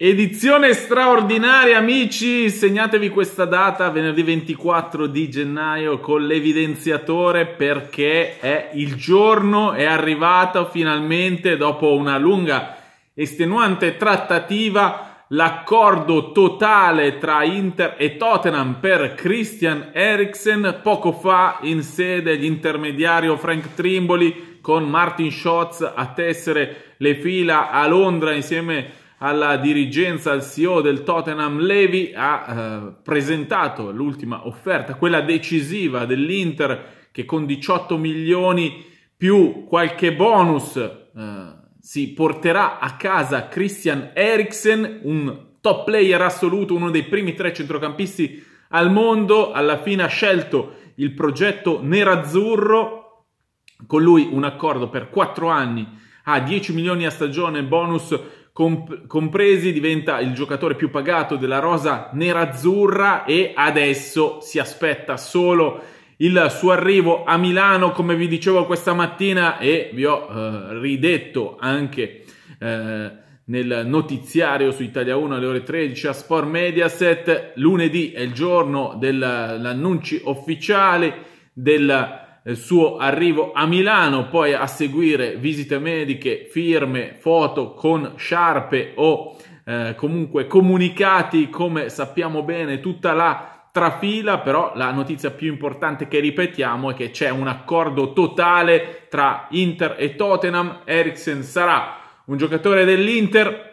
Edizione straordinaria, amici! Segnatevi questa data, venerdì 24 di gennaio, con l'evidenziatore perché è il giorno, è arrivato finalmente dopo una lunga estenuante trattativa l'accordo totale tra Inter e Tottenham per Christian Eriksen poco fa in sede l'intermediario Frank Trimboli con Martin Schotz a tessere le fila a Londra insieme a alla dirigenza, al CEO del Tottenham, Levi ha eh, presentato l'ultima offerta, quella decisiva dell'Inter che con 18 milioni più qualche bonus eh, si porterà a casa Christian Eriksen, un top player assoluto, uno dei primi tre centrocampisti al mondo, alla fine ha scelto il progetto nerazzurro, con lui un accordo per 4 anni a 10 milioni a stagione bonus comp- compresi, diventa il giocatore più pagato della rosa nerazzurra e adesso si aspetta solo il suo arrivo a Milano, come vi dicevo questa mattina e vi ho eh, ridetto anche eh, nel notiziario su Italia 1 alle ore 13 a Sport Mediaset. Lunedì è il giorno dell'annuncio ufficiale del il suo arrivo a Milano, poi a seguire visite mediche, firme, foto con sciarpe o eh, comunque comunicati, come sappiamo bene, tutta la trafila, però la notizia più importante che ripetiamo è che c'è un accordo totale tra Inter e Tottenham, Eriksen sarà un giocatore dell'Inter,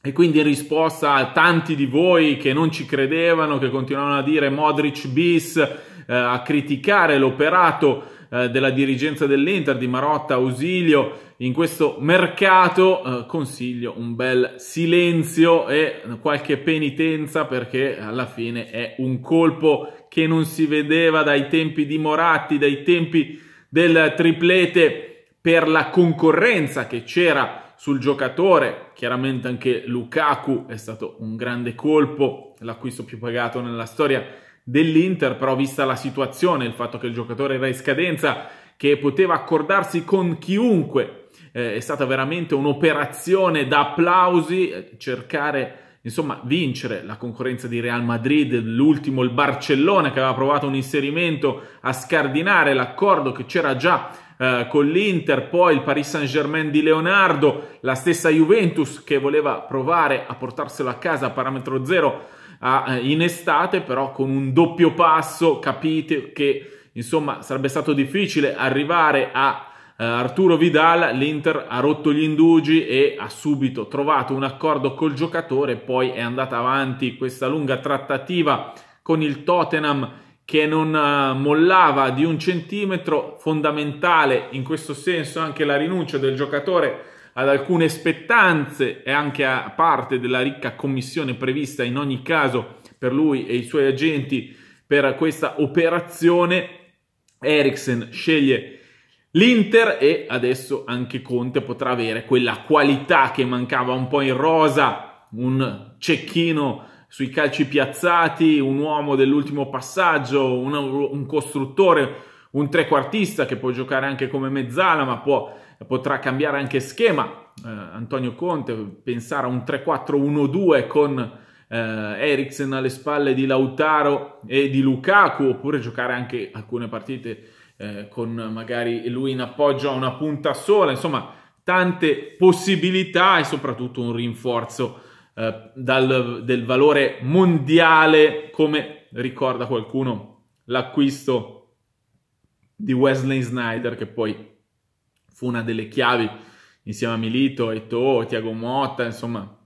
e quindi in risposta a tanti di voi che non ci credevano, che continuavano a dire Modric bis, eh, a criticare l'operato eh, della dirigenza dell'Inter, di Marotta, Ausilio, in questo mercato eh, consiglio un bel silenzio e qualche penitenza perché alla fine è un colpo che non si vedeva dai tempi di Moratti, dai tempi del triplete per la concorrenza che c'era sul giocatore, chiaramente anche Lukaku è stato un grande colpo, l'acquisto più pagato nella storia dell'Inter, però vista la situazione, il fatto che il giocatore era in scadenza, che poteva accordarsi con chiunque, eh, è stata veramente un'operazione da applausi, eh, cercare insomma, vincere la concorrenza di Real Madrid, l'ultimo il Barcellona che aveva provato un inserimento a scardinare l'accordo che c'era già eh, con l'Inter, poi il Paris Saint-Germain di Leonardo, la stessa Juventus che voleva provare a portarselo a casa a parametro zero eh, in estate, però con un doppio passo capite che insomma sarebbe stato difficile arrivare a eh, Arturo Vidal, l'Inter ha rotto gli indugi e ha subito trovato un accordo col giocatore, poi è andata avanti questa lunga trattativa con il Tottenham che non eh, mollava di un centimetro, fondamentale in questo senso anche la rinuncia del giocatore ad alcune spettanze e anche a parte della ricca commissione prevista in ogni caso per lui e i suoi agenti per questa operazione. Eriksen sceglie l'Inter e adesso anche Conte potrà avere quella qualità che mancava un po' in rosa, un cecchino sui calci piazzati, un uomo dell'ultimo passaggio, un, un, costruttore, un trequartista che può giocare anche come mezzala, ma può, potrà cambiare anche schema. Eh, Antonio Conte pensare a un 3-4-1-2 con eh, Eriksen alle spalle di Lautaro e di Lukaku, oppure giocare anche alcune partite eh, con magari lui in appoggio a una punta sola, insomma tante possibilità e soprattutto un rinforzo eh, dal, del valore mondiale, come ricorda qualcuno l'acquisto di Wesley Snyder, che poi fu una delle chiavi insieme a Milito, Eto'o, Tiago Motta, insomma,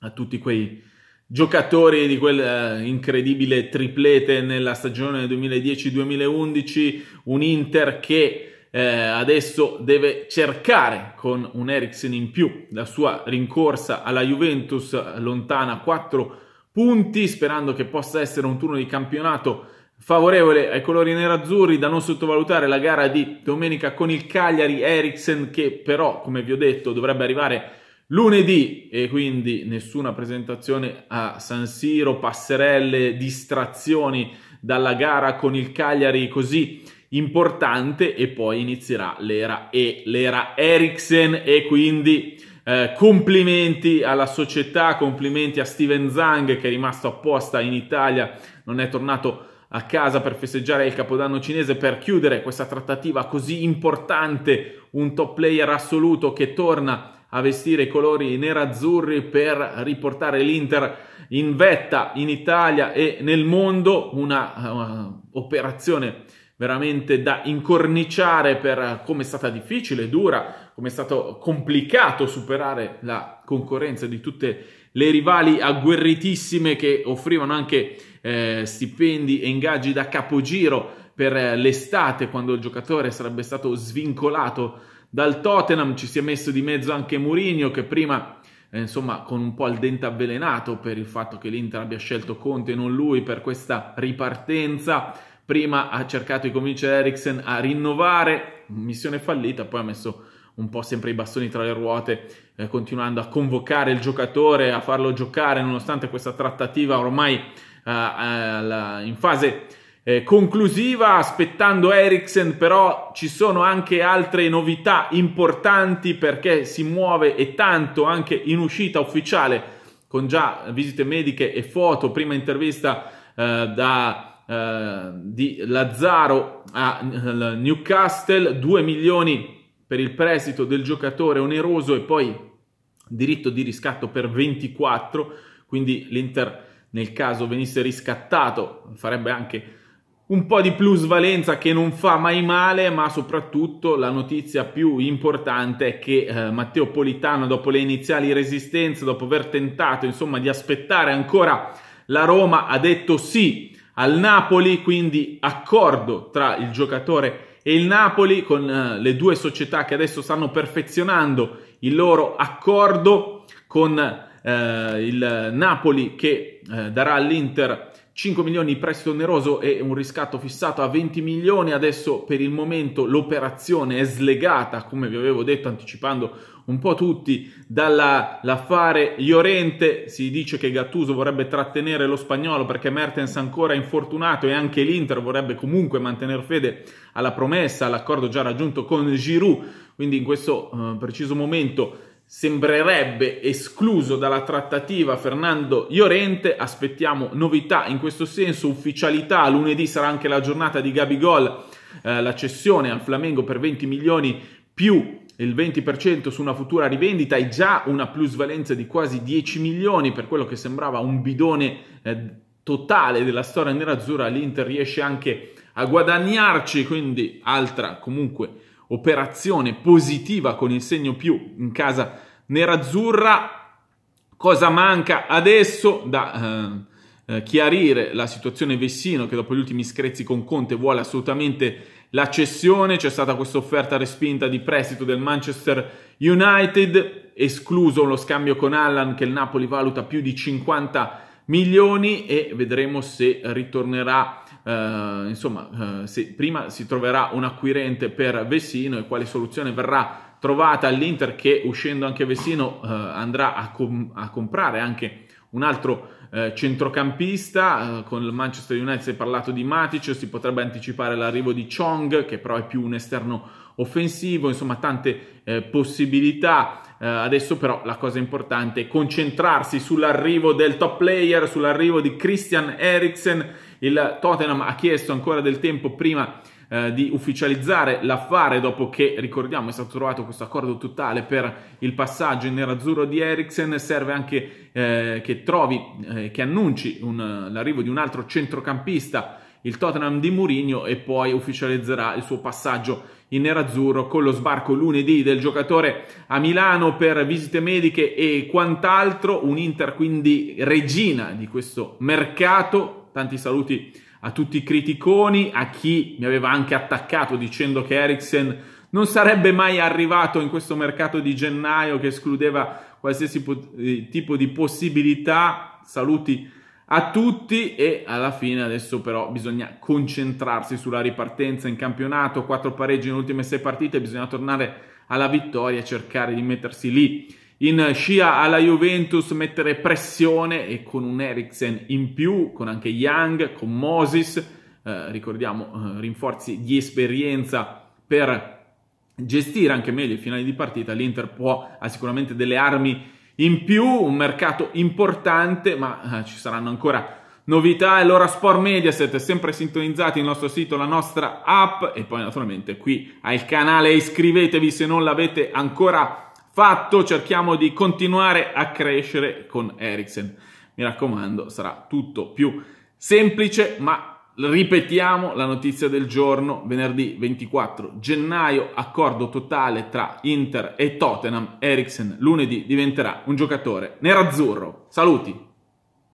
a tutti quei giocatori di quel eh, incredibile triplete nella stagione 2010-2011, un Inter che eh, adesso deve cercare con un Eriksen in più la sua rincorsa alla Juventus lontana 4 punti, sperando che possa essere un turno di campionato favorevole ai colori nerazzurri, da non sottovalutare la gara di domenica con il Cagliari Eriksen che però, come vi ho detto, dovrebbe arrivare lunedì e quindi nessuna presentazione a San Siro, passerelle, distrazioni dalla gara con il Cagliari così importante e poi inizierà l'era E, l'era Ericsson e quindi eh, complimenti alla società, complimenti a Steven Zhang che è rimasto apposta in Italia, non è tornato a casa per festeggiare il capodanno cinese per chiudere questa trattativa così importante, un top player assoluto che torna a vestire i colori nerazzurri per riportare l'Inter in vetta in Italia e nel mondo, una uh, operazione veramente da incorniciare per come è stata difficile, dura, come è stato complicato superare la concorrenza di tutte le rivali agguerritissime che offrivano anche eh, stipendi e ingaggi da capogiro per eh, l'estate quando il giocatore sarebbe stato svincolato dal Tottenham, ci si è messo di mezzo anche Mourinho che prima eh, insomma con un po' il dente avvelenato per il fatto che l'Inter abbia scelto Conte e non lui per questa ripartenza prima ha cercato di convincere Eriksen a rinnovare, missione fallita, poi ha messo un po' sempre i bastoni tra le ruote, eh, continuando a convocare il giocatore, a farlo giocare, nonostante questa trattativa ormai eh, alla, eh, in fase eh, conclusiva, aspettando Eriksen, però ci sono anche altre novità importanti perché si muove e tanto anche in uscita ufficiale, con già visite mediche e foto, prima intervista eh, da eh, di Lazzaro a eh, Newcastle, 2 milioni per il prestito del giocatore oneroso e poi diritto di riscatto per 24, quindi l'Inter nel caso venisse riscattato farebbe anche un po' di plusvalenza che non fa mai male, ma soprattutto la notizia più importante è che eh, Matteo Politano, dopo le iniziali resistenze, dopo aver tentato insomma di aspettare ancora la Roma, ha detto sì al Napoli, quindi accordo tra il giocatore e il Napoli con eh, le due società che adesso stanno perfezionando il loro accordo con eh, il Napoli che eh, darà all'Inter 5 milioni di prestito oneroso e un riscatto fissato a 20 milioni, adesso per il momento l'operazione è slegata, come vi avevo detto anticipando un po' tutti, dall'affare Iorente. si dice che Gattuso vorrebbe trattenere lo spagnolo perché Mertens ancora è infortunato e anche l'Inter vorrebbe comunque mantenere fede alla promessa, all'accordo già raggiunto con Giroud, quindi in questo eh, preciso momento sembrerebbe escluso dalla trattativa Fernando Llorente, aspettiamo novità in questo senso, ufficialità, lunedì sarà anche la giornata di Gabigol, eh, la cessione al Flamengo per 20 milioni più il 20% su una futura rivendita e già una plusvalenza di quasi 10 milioni per quello che sembrava un bidone eh, totale della storia nerazzurra, l'Inter riesce anche a guadagnarci, quindi altra comunque operazione positiva con il segno più in casa nerazzurra. Cosa manca adesso da eh, eh chiarire la situazione Vessino che dopo gli ultimi screzzi con Conte vuole assolutamente la cessione, c'è stata questa offerta respinta di prestito del Manchester United, escluso lo scambio con Allan che il Napoli valuta più di 50 milioni e vedremo se ritornerà, eh, insomma, eh, se prima si troverà un acquirente per Vessino e quale soluzione verrà trovata all'Inter che uscendo anche Vessino eh, andrà a, com- a comprare anche un altro eh, centrocampista, eh, con il Manchester United si è parlato di Matic, si potrebbe anticipare l'arrivo di Chong, che però è più un esterno offensivo, insomma tante eh, possibilità. Eh, adesso però la cosa importante è concentrarsi sull'arrivo del top player, sull'arrivo di Christian Eriksen. Il Tottenham ha chiesto ancora del tempo prima di... Eh, di ufficializzare l'affare dopo che, ricordiamo, è stato trovato questo accordo totale per il passaggio in nerazzurro di Eriksen, serve anche eh, che trovi, eh, che annunci un, l'arrivo di un altro centrocampista, il Tottenham di Mourinho e poi ufficializzerà il suo passaggio in nerazzurro con lo sbarco lunedì del giocatore a Milano per visite mediche e quant'altro, un Inter quindi regina di questo mercato. Tanti saluti a tutti i criticoni, a chi mi aveva anche attaccato dicendo che Eriksen non sarebbe mai arrivato in questo mercato di gennaio che escludeva qualsiasi eh, tipo di possibilità. Saluti a tutti e alla fine adesso però bisogna concentrarsi sulla ripartenza in campionato, quattro pareggi nelle ultime sei partite, bisogna tornare alla vittoria e cercare di mettersi lì in scia alla Juventus mettere pressione e con un Eriksen in più, con anche Young, con Moses, eh, ricordiamo eh, rinforzi di esperienza per gestire anche meglio i finali di partita, l'Inter può, ha sicuramente delle armi in più, un mercato importante, ma eh, ci saranno ancora novità. E allora Sport Mediaset, sempre sintonizzati il nostro sito, la nostra app e poi naturalmente qui al canale iscrivetevi se non l'avete ancora fatto, cerchiamo di continuare a crescere con Ericsson. Mi raccomando, sarà tutto più semplice, ma ripetiamo la notizia del giorno, venerdì 24 gennaio, accordo totale tra Inter e Tottenham, Ericsson lunedì diventerà un giocatore nerazzurro. Saluti!